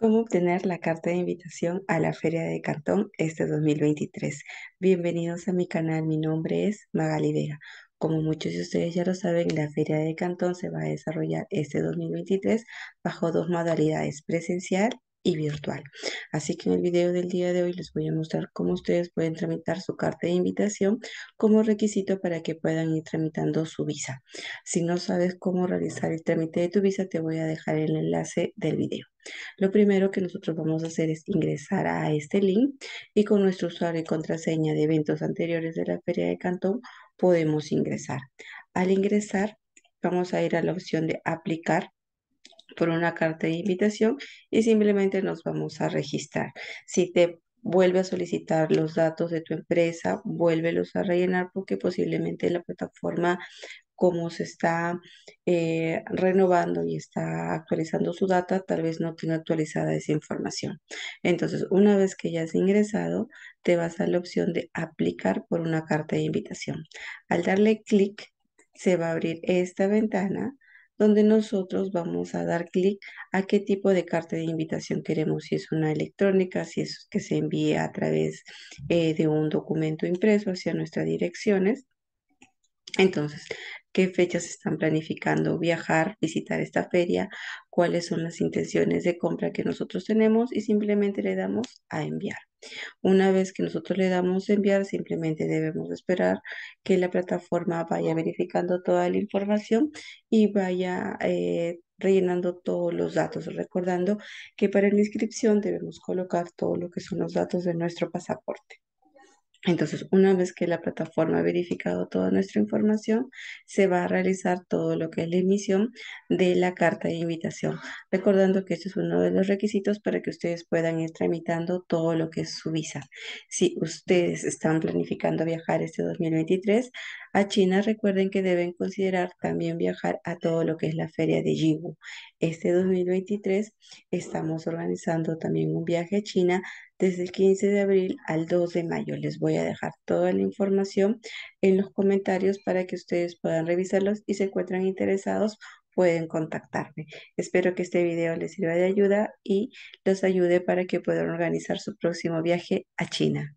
¿Cómo obtener la carta de invitación a la Feria de Cantón este 2023? Bienvenidos a mi canal, mi nombre es Magali Vega. Como muchos de ustedes ya lo saben, la Feria de Cantón se va a desarrollar este 2023 bajo dos modalidades, presencial virtual. Así que en el video del día de hoy les voy a mostrar cómo ustedes pueden tramitar su carta de invitación como requisito para que puedan ir tramitando su visa. Si no sabes cómo realizar el trámite de tu visa, te voy a dejar el enlace del video. Lo primero que nosotros vamos a hacer es ingresar a este link y con nuestro usuario y contraseña de eventos anteriores de la Feria de Cantón podemos ingresar. Al ingresar, vamos a ir a la opción de aplicar por una carta de invitación y simplemente nos vamos a registrar. Si te vuelve a solicitar los datos de tu empresa, vuélvelos a rellenar porque posiblemente la plataforma como se está eh, renovando y está actualizando su data, tal vez no tenga actualizada esa información. Entonces, una vez que ya has ingresado, te vas a la opción de aplicar por una carta de invitación. Al darle clic, se va a abrir esta ventana donde nosotros vamos a dar clic a qué tipo de carta de invitación queremos, si es una electrónica, si es que se envíe a través eh, de un documento impreso hacia nuestras direcciones. Entonces, qué fechas están planificando viajar, visitar esta feria, cuáles son las intenciones de compra que nosotros tenemos y simplemente le damos a enviar. Una vez que nosotros le damos a enviar, simplemente debemos esperar que la plataforma vaya verificando toda la información y vaya... Eh, rellenando todos los datos, recordando que para la inscripción debemos colocar todo lo que son los datos de nuestro pasaporte. Entonces, una vez que la plataforma ha verificado toda nuestra información, se va a realizar todo lo que es la emisión de la carta de invitación. Recordando que este es uno de los requisitos para que ustedes puedan ir tramitando todo lo que es su visa. Si ustedes están planificando viajar este 2023, a China recuerden que deben considerar también viajar a todo lo que es la feria de Yiwu. Este 2023 estamos organizando también un viaje a China desde el 15 de abril al 2 de mayo. Les voy a dejar toda la información en los comentarios para que ustedes puedan revisarlos y se encuentran interesados pueden contactarme. Espero que este video les sirva de ayuda y los ayude para que puedan organizar su próximo viaje a China.